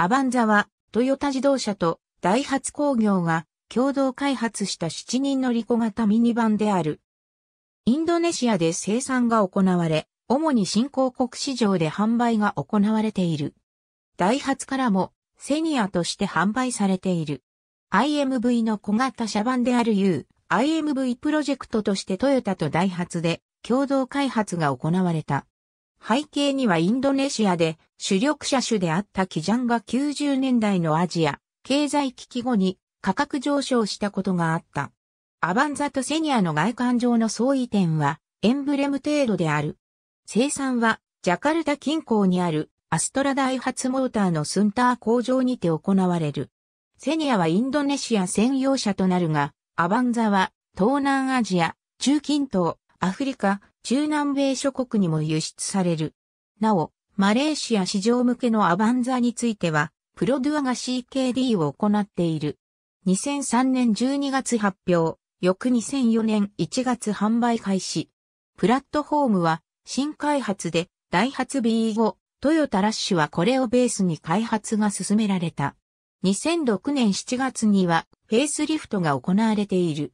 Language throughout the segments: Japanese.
アバンザは、トヨタ自動車とダイハツ工業が共同開発した7人乗り小型ミニバンである。インドネシアで生産が行われ、主に新興国市場で販売が行われている。ダイハツからもセニアとして販売されている。IMV の小型車版である U、IMV プロジェクトとしてトヨタとダイハツで共同開発が行われた。背景にはインドネシアで主力車種であったキジャンが90年代のアジア経済危機後に価格上昇したことがあった。アバンザとセニアの外観上の相違点はエンブレム程度である。生産はジャカルタ近郊にあるアストラダイハツモーターのスンター工場にて行われる。セニアはインドネシア専用車となるが、アバンザは東南アジア、中近東、アフリカ、中南米諸国にも輸出される。なお、マレーシア市場向けのアバンザについては、プロドゥアが CKD を行っている。2003年12月発表、翌2004年1月販売開始。プラットフォームは新開発で、ダイハツ B5、トヨタラッシュはこれをベースに開発が進められた。2006年7月にはフェイスリフトが行われている。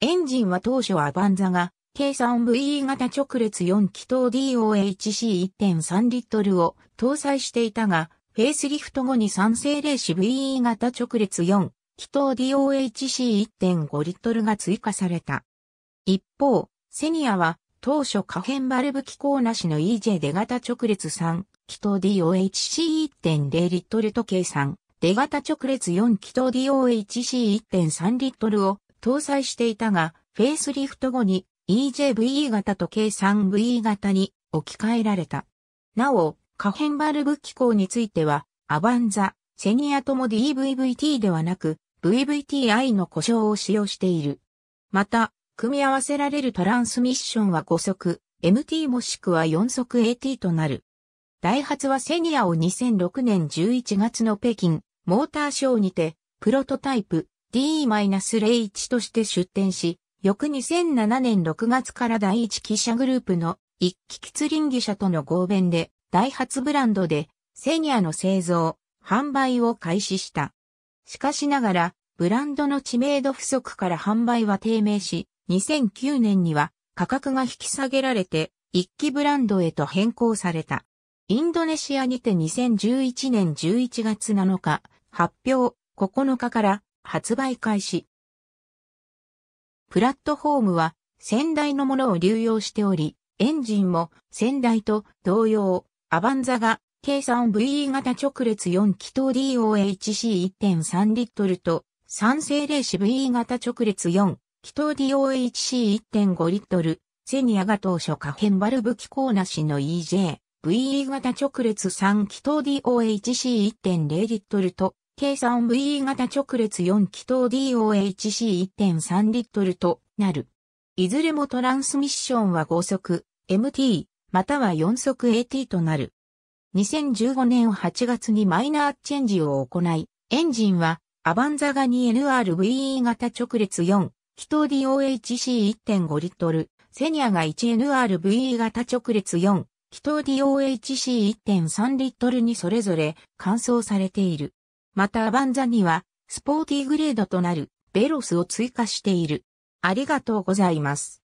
エンジンは当初はアバンザが計算 VE 型直列4気筒 DOHC1.3 リットルを搭載していたが、フェイスリフト後に酸性霊子 VE 型直列4気筒 DOHC1.5 リットルが追加された。一方、セニアは当初可変バルブ機構なしの EJ 出型直列3気筒 DOHC1.0 リットルと計算。出型直列4気筒 DOHC1.3 リットルを搭載していたが、フェイスリフト後に EJVE 型と K3VE 型に置き換えられた。なお、可変バルブ機構については、アバンザ、セニアとも DVVT ではなく、VVTI の故障を使用している。また、組み合わせられるトランスミッションは5速、MT もしくは4速 AT となる。ダイハツはセニアを2006年11月の北京、モーターショーにて、プロトタイプ D-01 として出展し、翌2007年6月から第一記者グループの一機吉林社との合弁で、ダイハツブランドで、セニアの製造、販売を開始した。しかしながら、ブランドの知名度不足から販売は低迷し、2009年には価格が引き下げられて、一気ブランドへと変更された。インドネシアにて2011年11月7日、発表9日から発売開始。プラットフォームは先代のものを流用しており、エンジンも先代と同様、アバンザが計算 VE 型直列4気筒 DOHC1.3 リットルと酸性霊子 VE 型直列4気筒 DOHC1.5 リットル、セニアが当初可変バルブ機構なしの EJ、VE 型直列3気筒 DOHC1.0 リットルと計算 VE 型直列4気筒 DOHC1.3 リットルとなる。いずれもトランスミッションは5速 MT または4速 AT となる。2015年8月にマイナーチェンジを行い、エンジンはアバンザガニ NRVE 型直列4気筒 DOHC1.5 リットル、セニアが 1NRVE 型直列4気筒 DOHC1.3 リットルにそれぞれ換装されている。またアバンザには、スポーティーグレードとなる、ベロスを追加している。ありがとうございます。